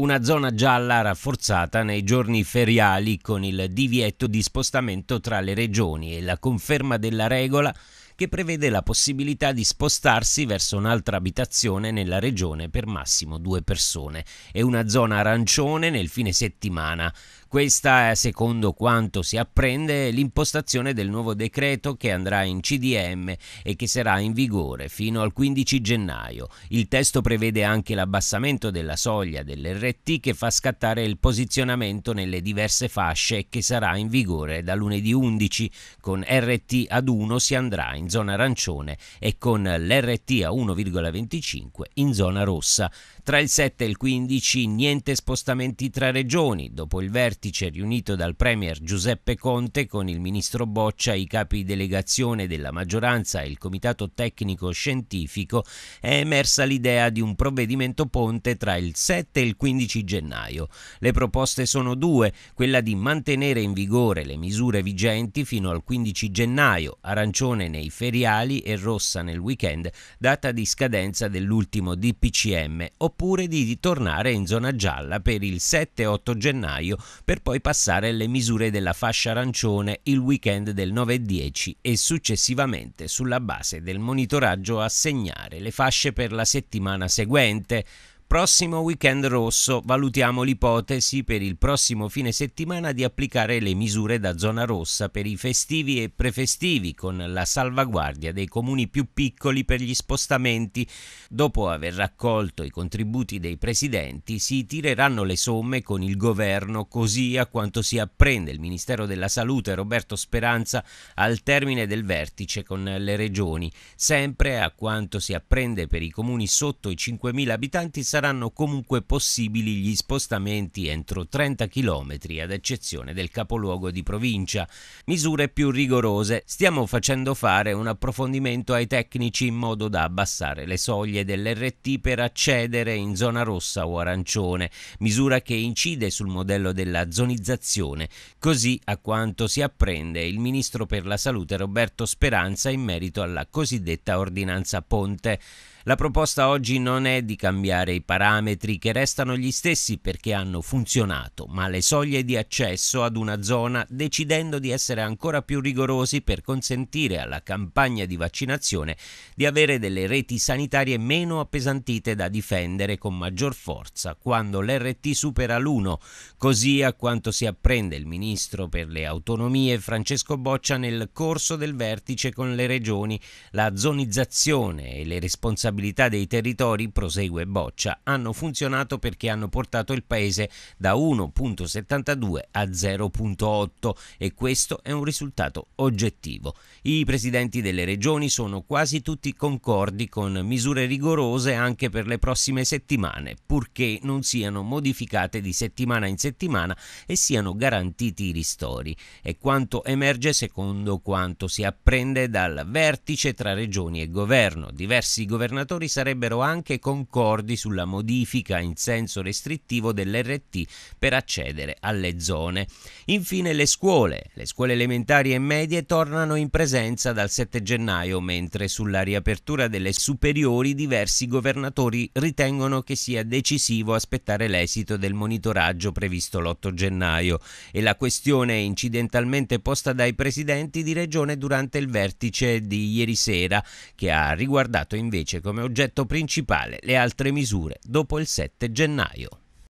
una zona gialla rafforzata nei giorni feriali con il divieto di spostamento tra le regioni e la conferma della regola che prevede la possibilità di spostarsi verso un'altra abitazione nella regione per massimo due persone e una zona arancione nel fine settimana. Questa è, secondo quanto si apprende, l'impostazione del nuovo decreto che andrà in CDM e che sarà in vigore fino al 15 gennaio. Il testo prevede anche l'abbassamento della soglia dell'RT che fa scattare il posizionamento nelle diverse fasce e che sarà in vigore da lunedì 11. Con RT ad 1 si andrà in zona arancione e con l'RT a 1,25 in zona rossa. Tra il 7 e il 15 niente spostamenti tra regioni, dopo il vertice riunito dal Premier Giuseppe Conte con il Ministro Boccia, i capi delegazione della maggioranza e il Comitato Tecnico Scientifico, è emersa l'idea di un provvedimento ponte tra il 7 e il 15 gennaio. Le proposte sono due, quella di mantenere in vigore le misure vigenti fino al 15 gennaio, arancione nei feriali e rossa nel weekend, data di scadenza dell'ultimo DPCM, oppure di tornare in zona gialla per il 7-8 gennaio per poi passare alle misure della fascia arancione il weekend del 9-10 e successivamente sulla base del monitoraggio assegnare le fasce per la settimana seguente. Prossimo weekend rosso, valutiamo l'ipotesi per il prossimo fine settimana di applicare le misure da zona rossa per i festivi e prefestivi con la salvaguardia dei comuni più piccoli per gli spostamenti. Dopo aver raccolto i contributi dei presidenti, si tireranno le somme con il governo, così a quanto si apprende il Ministero della Salute Roberto Speranza al termine del vertice con le regioni. Sempre a quanto si apprende per i comuni sotto i 5.000 abitanti saranno comunque possibili gli spostamenti entro 30 km ad eccezione del capoluogo di provincia. Misure più rigorose. Stiamo facendo fare un approfondimento ai tecnici in modo da abbassare le soglie dell'RT per accedere in zona rossa o arancione, misura che incide sul modello della zonizzazione. Così a quanto si apprende il ministro per la salute Roberto Speranza in merito alla cosiddetta ordinanza Ponte. La proposta oggi non è di cambiare i parametri che restano gli stessi perché hanno funzionato, ma le soglie di accesso ad una zona decidendo di essere ancora più rigorosi per consentire alla campagna di vaccinazione di avere delle reti sanitarie meno appesantite da difendere con maggior forza quando l'RT supera l'1, così a quanto si apprende il ministro per le autonomie Francesco Boccia nel corso del vertice con le regioni, la zonizzazione e le responsabilità responsabilità dei territori, prosegue Boccia, hanno funzionato perché hanno portato il paese da 1.72 a 0.8 e questo è un risultato oggettivo. I presidenti delle regioni sono quasi tutti concordi con misure rigorose anche per le prossime settimane, purché non siano modificate di settimana in settimana e siano garantiti i ristori. È quanto emerge secondo quanto si apprende dal vertice tra regioni e governo. Diversi governatori senatori sarebbero anche concordi sulla modifica in senso restrittivo dell'RT per accedere alle zone. Infine le scuole. Le scuole elementari e medie tornano in presenza dal 7 gennaio, mentre sulla riapertura delle superiori diversi governatori ritengono che sia decisivo aspettare l'esito del monitoraggio previsto l'8 gennaio e la questione incidentalmente posta dai presidenti di regione durante il vertice di ieri sera, che ha riguardato invece come oggetto principale le altre misure dopo il 7 gennaio.